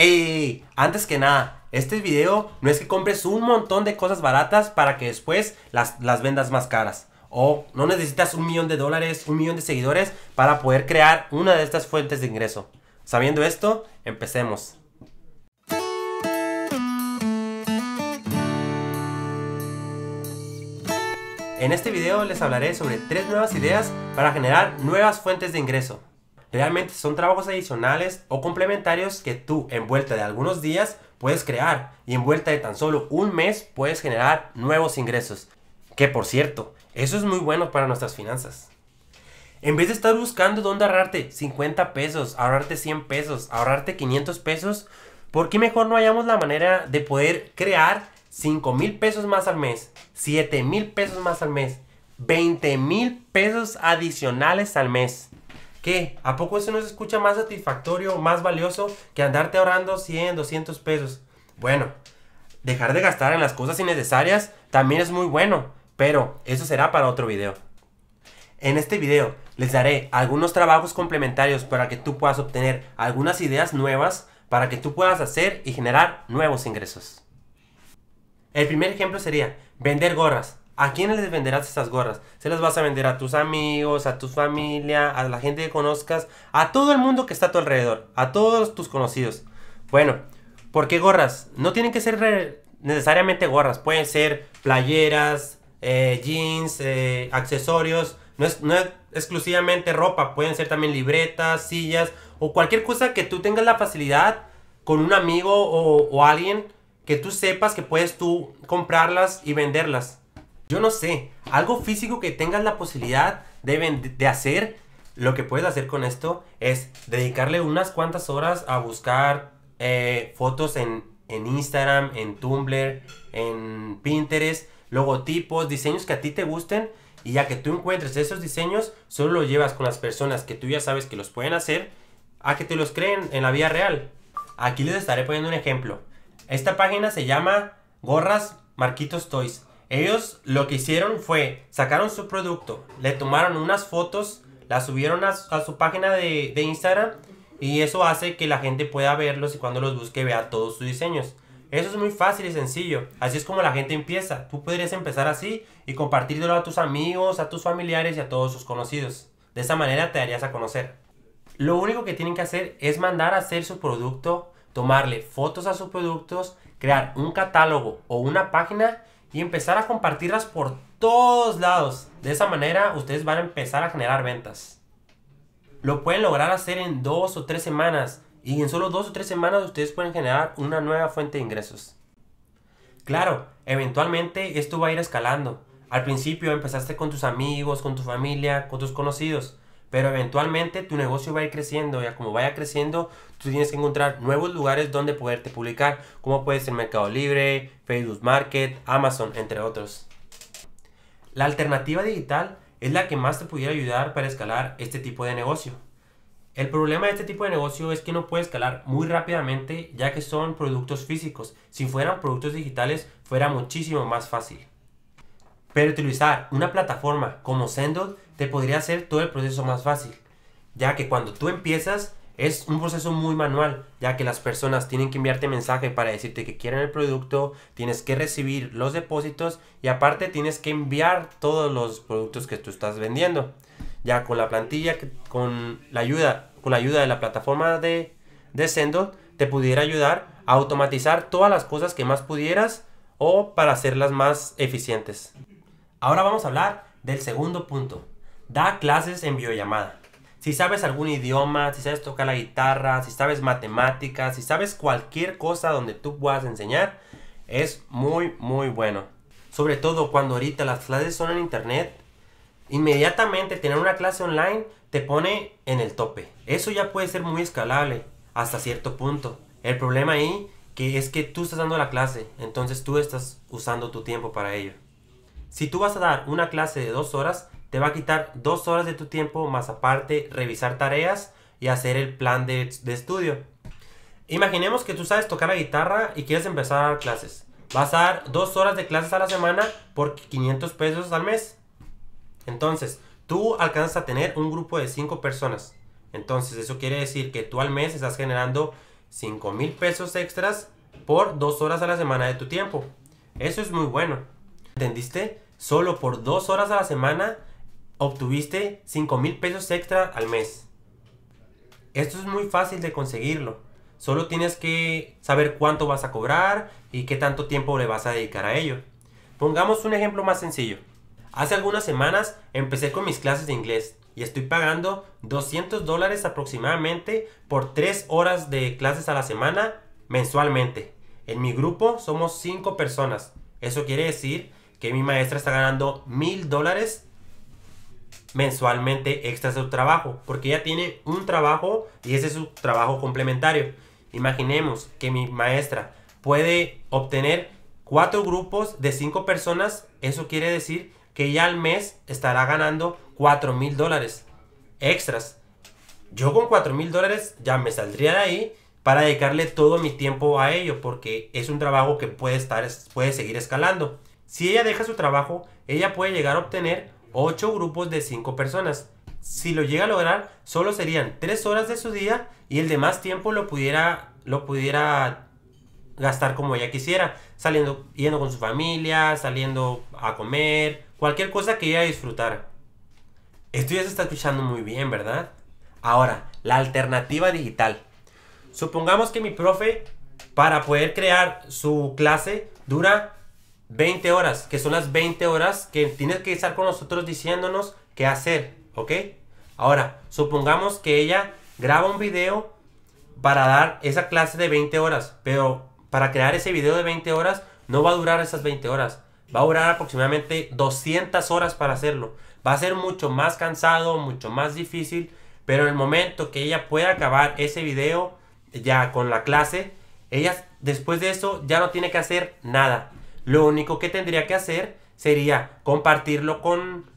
Ey, antes que nada, este video no es que compres un montón de cosas baratas para que después las, las vendas más caras. O no necesitas un millón de dólares, un millón de seguidores para poder crear una de estas fuentes de ingreso. Sabiendo esto, empecemos. En este video les hablaré sobre tres nuevas ideas para generar nuevas fuentes de ingreso realmente son trabajos adicionales o complementarios que tú en vuelta de algunos días puedes crear y en vuelta de tan solo un mes puedes generar nuevos ingresos. Que por cierto, eso es muy bueno para nuestras finanzas. En vez de estar buscando dónde ahorrarte 50 pesos, ahorrarte 100 pesos, ahorrarte 500 pesos, ¿por qué mejor no hallamos la manera de poder crear 5 mil pesos más al mes, 7 mil pesos más al mes, 20 mil pesos adicionales al mes? ¿Qué? ¿A poco eso no se escucha más satisfactorio, más valioso que andarte ahorrando 100, 200 pesos? Bueno, dejar de gastar en las cosas innecesarias también es muy bueno, pero eso será para otro video. En este video les daré algunos trabajos complementarios para que tú puedas obtener algunas ideas nuevas para que tú puedas hacer y generar nuevos ingresos. El primer ejemplo sería vender gorras. ¿A quién les venderás estas gorras? Se las vas a vender a tus amigos, a tu familia, a la gente que conozcas, a todo el mundo que está a tu alrededor, a todos tus conocidos. Bueno, ¿por qué gorras? No tienen que ser necesariamente gorras, pueden ser playeras, eh, jeans, eh, accesorios, no es, exclusivamente ropa, pueden ser también libretas, sillas o cualquier cosa que tú tengas la facilidad con un amigo o, o alguien que tú sepas que puedes tú comprarlas y venderlas yo no sé, algo físico que tengas la posibilidad de, hacer, lo que puedes hacer con esto es dedicarle unas cuantas horas a buscar eh, fotos en, en Instagram, en Tumblr, en Pinterest, logotipos, diseños que a ti te gusten. Y ya que tú encuentres esos diseños, solo los llevas con las personas que tú ya sabes que los pueden hacer a que te los creen en la vida real. Aquí les estaré poniendo un ejemplo. Esta página se llama Gorras Marquitos Toys. Ellos lo que hicieron fue, sacaron su producto, le tomaron unas fotos, las subieron a, su página de, Instagram y eso hace que la gente pueda verlos y cuando los busque vea todos sus diseños. Eso es muy fácil y sencillo. Así es como la gente empieza. Tú podrías empezar así y compartirlo a tus amigos, a tus familiares y a todos sus conocidos. De esa manera te darías a conocer. Lo único que tienen que hacer es mandar a hacer su producto, tomarle fotos a sus productos, crear un catálogo o una página y empezar a compartirlas por todos lados. De esa manera ustedes van a empezar a generar ventas. Lo pueden lograr hacer en dos o tres semanas y en solo dos o tres semanas ustedes pueden generar una nueva fuente de ingresos. Claro, eventualmente esto va a ir escalando. Al principio empezaste con tus amigos, con tu familia, con tus conocidos. Pero eventualmente tu negocio va a ir creciendo. Ya como vaya creciendo, tú tienes que encontrar nuevos lugares donde poderte publicar, como puede ser Mercado Libre, Facebook Market, Amazon, entre otros. La alternativa digital es la que más te pudiera ayudar para escalar este tipo de negocio. El problema de este tipo de negocio es que no puede escalar muy rápidamente ya que son productos físicos. Si fueran productos digitales fuera muchísimo más fácil. Pero utilizar una plataforma como Sendot te podría hacer todo el proceso más fácil, ya que cuando tú empiezas es un proceso muy manual, ya que las personas tienen que enviarte mensaje para decirte que quieren el producto, tienes que recibir los depósitos y aparte tienes que enviar todos los productos que tú estás vendiendo. Ya con la plantilla, con la ayuda, con la ayuda de la plataforma de, de Sendo, te pudiera ayudar a automatizar todas las cosas que más pudieras o para hacerlas más eficientes. Ahora vamos a hablar del segundo punto, Da clases en videollamada. Si sabes algún idioma, si sabes tocar la guitarra, si sabes matemáticas, si sabes cualquier cosa donde tú puedas enseñar, es muy, muy bueno. Sobre todo cuando ahorita las clases son en internet, inmediatamente tener una clase online te pone en el tope. Eso ya puede ser muy escalable hasta cierto punto. El problema ahí que es que tú estás dando la clase, entonces tú estás usando tu tiempo para ello. Si tú vas a dar una clase de dos horas, te va a quitar dos horas de tu tiempo más aparte revisar tareas y hacer el plan de, estudio. Imaginemos que tú sabes tocar la guitarra y quieres empezar a dar clases. Vas a dar dos horas de clases a la semana por 500 pesos al mes. Entonces, tú alcanzas a tener un grupo de cinco personas. Entonces, eso quiere decir que tú al mes estás generando 5 mil pesos extras por dos horas a la semana de tu tiempo. Eso es muy bueno. ¿Entendiste? Solo por dos horas a la semana obtuviste 5 mil pesos extra al mes. Esto es muy fácil de conseguirlo. Solo tienes que saber cuánto vas a cobrar y qué tanto tiempo le vas a dedicar a ello. Pongamos un ejemplo más sencillo. Hace algunas semanas empecé con mis clases de inglés y estoy pagando 200 dólares aproximadamente por 3 horas de clases a la semana mensualmente. En mi grupo somos 5 personas. Eso quiere decir que mi maestra está ganando 1000 dólares mensualmente de su trabajo, porque ella tiene un trabajo y ese es su trabajo complementario. Imaginemos que mi maestra puede obtener cuatro grupos de cinco personas, eso quiere decir que ya al mes estará ganando cuatro mil dólares extras. Yo con cuatro mil dólares ya me saldría de ahí para dedicarle todo mi tiempo a ello, porque es un trabajo que puede, estar, puede seguir escalando. Si ella deja su trabajo, ella puede llegar a obtener 8 grupos de 5 personas. Si lo llega a lograr, solo serían 3 horas de su día y el demás tiempo lo pudiera, lo pudiera gastar como ella quisiera, saliendo, yendo con su familia, saliendo a comer, cualquier cosa que ella disfrutara. Esto ya se está escuchando muy bien, ¿verdad? Ahora, la alternativa digital. Supongamos que mi profe, para poder crear su clase, dura 20 horas, que son las 20 horas que tienes que estar con nosotros diciéndonos qué hacer, ¿ok? Ahora, supongamos que ella graba un video para dar esa clase de 20 horas, pero para crear ese video de 20 horas no va a durar esas 20 horas, va a durar aproximadamente 200 horas para hacerlo. Va a ser mucho más cansado, mucho más difícil, pero en el momento que ella pueda acabar ese video ya con la clase, ella después de eso ya no tiene que hacer nada lo único que tendría que hacer sería compartirlo con,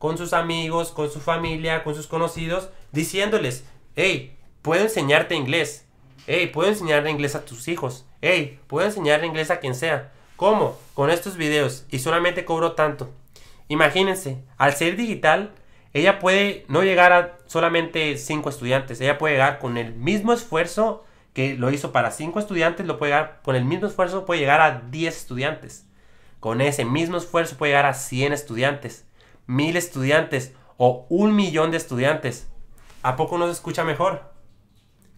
con sus amigos, con su familia, con sus conocidos, diciéndoles, hey, puedo enseñarte inglés. Hey, puedo enseñarle inglés a tus hijos. Hey, puedo enseñarle inglés a quien sea. ¿Cómo? Con estos videos y solamente cobro tanto. Imagínense, al ser digital, ella puede no llegar a solamente 5 estudiantes, ella puede llegar con el mismo esfuerzo que lo hizo para 5 estudiantes, lo puede con el mismo esfuerzo puede llegar a 10 estudiantes. Con ese mismo esfuerzo puede llegar a 100 estudiantes, 1000 estudiantes o un millón de estudiantes. ¿A poco no se escucha mejor?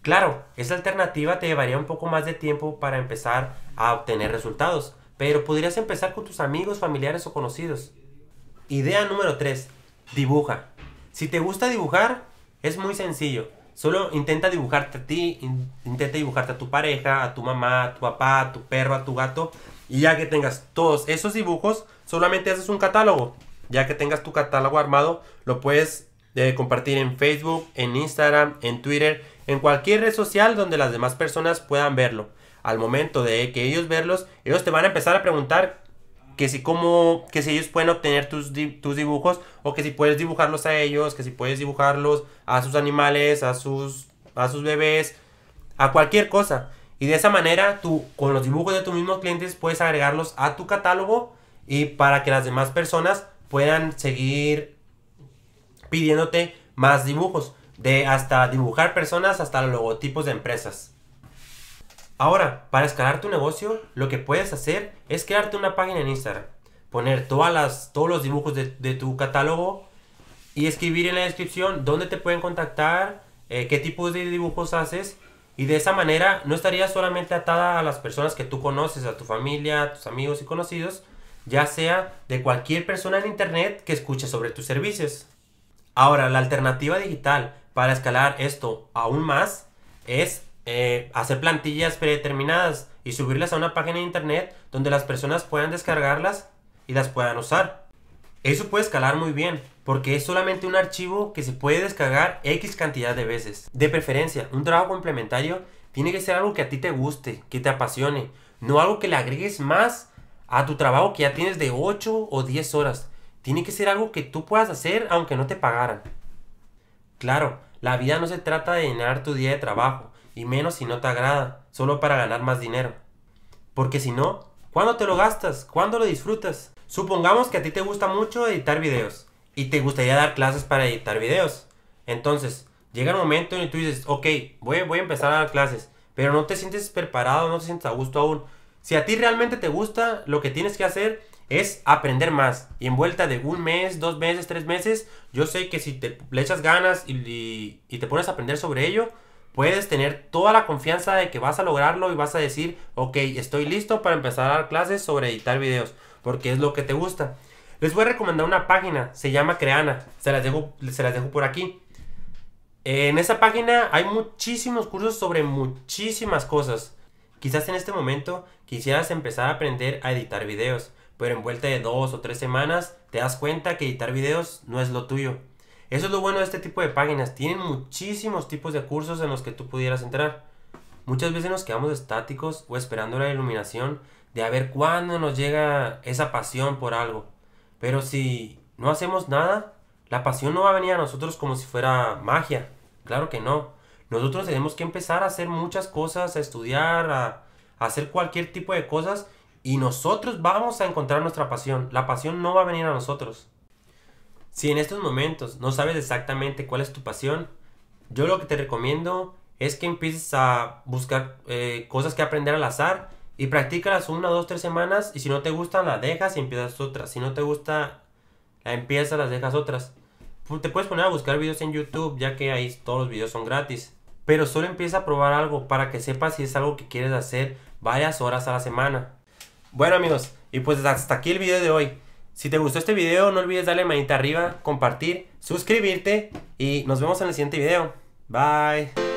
Claro, esa alternativa te llevaría un poco más de tiempo para empezar a obtener resultados, pero podrías empezar con tus amigos, familiares o conocidos. Idea número 3. Dibuja. Si te gusta dibujar, es muy sencillo. Solo intenta dibujarte a ti, intenta dibujarte a tu pareja, a tu mamá, a tu papá, a tu perro, a tu gato. Y ya que tengas todos esos dibujos, solamente haces un catálogo. Ya que tengas tu catálogo armado, lo puedes eh, compartir en Facebook, en Instagram, en Twitter, en cualquier red social donde las demás personas puedan verlo. Al momento de que ellos verlos, ellos te van a empezar a preguntar que si como, que si ellos pueden obtener tus, tus dibujos, o que si puedes dibujarlos a ellos, que si puedes dibujarlos a sus animales, a sus, a sus bebés, a cualquier cosa. Y de esa manera tú, con los dibujos de tus mismos clientes, puedes agregarlos a tu catálogo y para que las demás personas puedan seguir pidiéndote más dibujos. De hasta dibujar personas hasta logotipos de empresas. Ahora, para escalar tu negocio, lo que puedes hacer es crearte una página en Instagram, poner todas las, todos los dibujos de, tu catálogo y escribir en la descripción dónde te pueden contactar, eh, qué tipos de dibujos haces y de esa manera no estarías solamente atada a las personas que tú conoces, a tu familia, a tus amigos y conocidos, ya sea de cualquier persona en internet que escuche sobre tus servicios. Ahora, la alternativa digital para escalar esto aún más es eh, hacer plantillas predeterminadas y subirlas a una página de internet donde las personas puedan descargarlas y las puedan usar. Eso puede escalar muy bien, porque es solamente un archivo que se puede descargar X cantidad de veces. De preferencia, un trabajo complementario tiene que ser algo que a ti te guste, que te apasione, no algo que le agregues más a tu trabajo que ya tienes de 8 o 10 horas. Tiene que ser algo que tú puedas hacer aunque no te pagaran. Claro, la vida no se trata de llenar tu día de trabajo, y menos si no te agrada, solo para ganar más dinero. Porque si no, ¿cuándo te lo gastas? ¿Cuándo lo disfrutas? Supongamos que a ti te gusta mucho editar videos y te gustaría dar clases para editar videos. Entonces, llega el momento en que tú dices, ok, voy, voy a empezar a dar clases, pero no te sientes preparado, no te sientes a gusto aún. Si a ti realmente te gusta, lo que tienes que hacer es aprender más. Y en vuelta de un mes, dos meses, tres meses, yo sé que si te le echas ganas y te pones a aprender sobre ello, puedes tener toda la confianza de que vas a lograrlo y vas a decir, ok, estoy listo para empezar a dar clases sobre editar videos, porque es lo que te gusta. Les voy a recomendar una página, se llama Creana, se las dejo, se las dejo por aquí. En esa página hay muchísimos cursos sobre muchísimas cosas. Quizás en este momento quisieras empezar a aprender a editar videos, pero en vuelta de dos o tres semanas te das cuenta que editar videos no es lo tuyo. Eso es lo bueno de este tipo de páginas. Tienen muchísimos tipos de cursos en los que tú pudieras entrar. Muchas veces nos quedamos estáticos o esperando la iluminación de a ver cuándo nos llega esa pasión por algo. Pero si no hacemos nada, la pasión no va a venir a nosotros como si fuera magia. Claro que no. Nosotros tenemos que empezar a hacer muchas cosas, a estudiar, a, a hacer cualquier tipo de cosas y nosotros vamos a encontrar nuestra pasión. La pasión no va a venir a nosotros. Si en estos momentos no sabes exactamente cuál es tu pasión, yo lo que te recomiendo es que empieces a buscar eh, cosas que aprender al azar y practícalas una, dos, tres semanas y si no te gustan las dejas y empiezas otras. Si no te gusta la empiezas, las dejas otras. Te puedes poner a buscar videos en YouTube ya que ahí todos los videos son gratis. Pero solo empieza a probar algo para que sepas si es algo que quieres hacer varias horas a la semana. Bueno amigos, y pues hasta aquí el video de hoy. Si te gustó este video, no olvides darle manita arriba, compartir, suscribirte y nos vemos en el siguiente video. Bye.